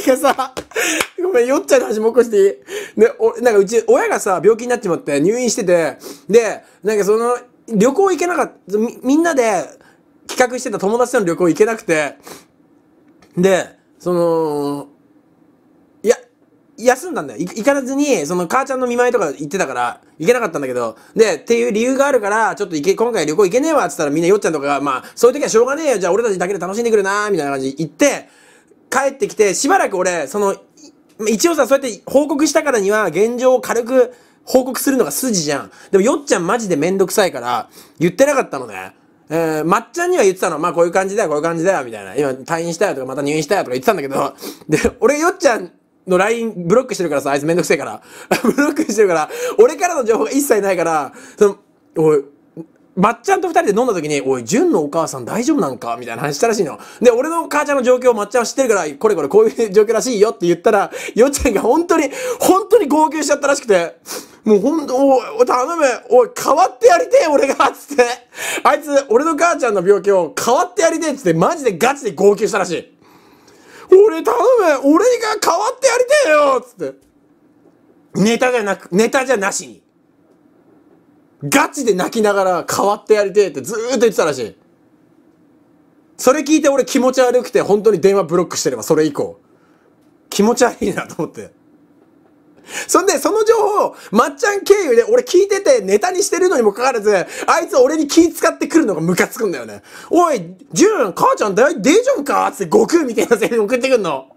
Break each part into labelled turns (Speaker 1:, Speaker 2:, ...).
Speaker 1: ちがさ、ごめん、よっちゃの話も起こしていいで、お、なんかうち、親がさ、病気になっちまって入院してて、で、なんかその、旅行行けなかった、み、みんなで企画してた友達との旅行行けなくて、で、その、いや、休んだんだよ。行かずに、その母ちゃんの見舞いとか行ってたから、行けなかったんだけど、で、っていう理由があるから、ちょっと行け、今回旅行行けねえわ、っつったらみんなよっちゃんとかが、まあ、そういう時はしょうがねえよ、じゃあ俺たちだけで楽しんでくるなみたいな感じで行って、帰ってきて、しばらく俺、その、一応さ、そうやって報告したからには、現状を軽く報告するのが筋じゃん。でも、よっちゃんマジでめんどくさいから、言ってなかったのね。えー、まっちゃんには言ってたの。まあ、こういう感じだよ、こういう感じだよ、みたいな。今、退院したよとか、また入院したよとか言ってたんだけど、で、俺、よっちゃんの LINE ブロックしてるからさ、あいつめんどくせえから。ブロックしてるから、俺からの情報が一切ないから、その、おい、ばっちゃんと二人で飲んだ時に、おい、純のお母さん大丈夫なんかみたいな話したらしいの。で、俺の母ちゃんの状況をまっちゃんは知ってるから、これこれこういう状況らしいよって言ったら、よっちゃんが本当に、本当に号泣しちゃったらしくて、もうほんと、お、頼む、おい、変わってやりてえ、俺が、つって。あいつ、俺の母ちゃんの病気を変わってやりてえ、つって、マジでガチで号泣したらしい。俺頼む、俺が変わってやりてえよ、つって。ネタじゃなく、ネタじゃなしに。ガチで泣きながら変わってやりてえってずーっと言ってたらしい。それ聞いて俺気持ち悪くて本当に電話ブロックしてればそれ以降。気持ち悪いなと思って。そんで、その情報、まっちゃん経由で俺聞いててネタにしてるのにもかかわらず、あいつ俺に気使ってくるのがムカつくんだよね。おい、ジュン、母ちゃん大丈夫かつって悟空みたいな声で送ってくんの。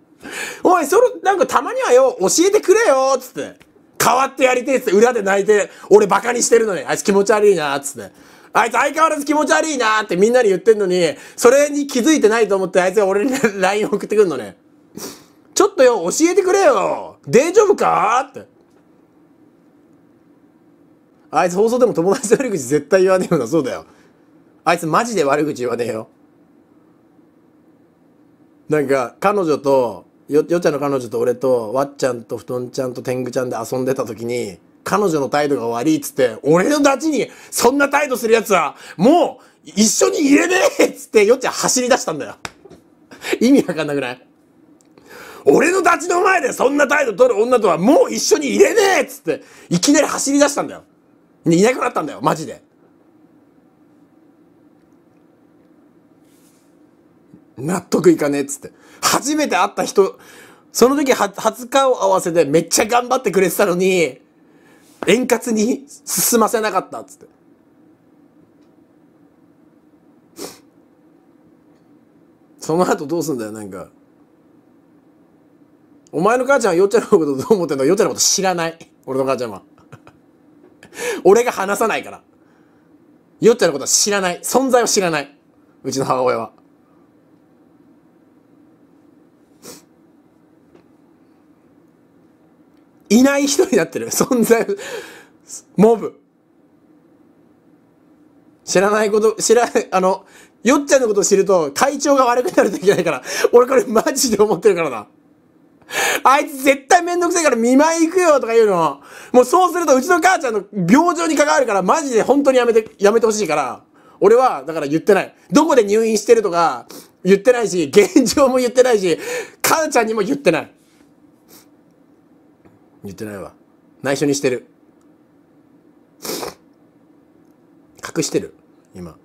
Speaker 1: おい、その、なんかたまにはよ、教えてくれよつって。変わってやりてえっって裏で泣いて、俺バカにしてるのに、あいつ気持ち悪いなーっつって。あいつ相変わらず気持ち悪いなーってみんなに言ってんのに、それに気づいてないと思ってあいつが俺に LINE 送ってくんのね。ちょっとよ、教えてくれよ大丈夫かって。あいつ放送でも友達の悪口絶対言わねえよな、そうだよ。あいつマジで悪口言わねえよ。なんか、彼女とよよちゃんの彼女と俺とわっちゃんと布団ちゃんと天狗ちゃんで遊んでた時に彼女の態度が悪いっつって俺のダチにそんな態度するやつはもう一緒に入れねえっつってよっちゃん走り出したんだよ意味わかんなくない俺のダチの前でそんな態度取る女とはもう一緒に入れねえっつっていきなり走り出したんだよいなくなったんだよマジで納得いかねえっつって。初めて会った人、その時日を合わせてめっちゃ頑張ってくれてたのに、円滑に進ませなかったっつって。その後どうすんだよ、なんか。お前の母ちゃんはよっちゃのことどう思ってんだよっちゃのこと知らない。俺の母ちゃんは。俺が話さないから。よっちゃのことは知らない。存在を知らない。うちの母親は。いない人になってる。存在、モブ。知らないこと、知ら、ない、あの、よっちゃんのことを知ると、体調が悪くなるといけないから、俺これマジで思ってるからな。あいつ絶対めんどくさいから見舞い行くよとか言うの。もうそうするとうちの母ちゃんの病状に関わるからマジで本当にやめて、やめてほしいから。俺は、だから言ってない。どこで入院してるとか言ってないし、現状も言ってないし、母ちゃんにも言ってない。言ってないわ内緒にしてる隠してる今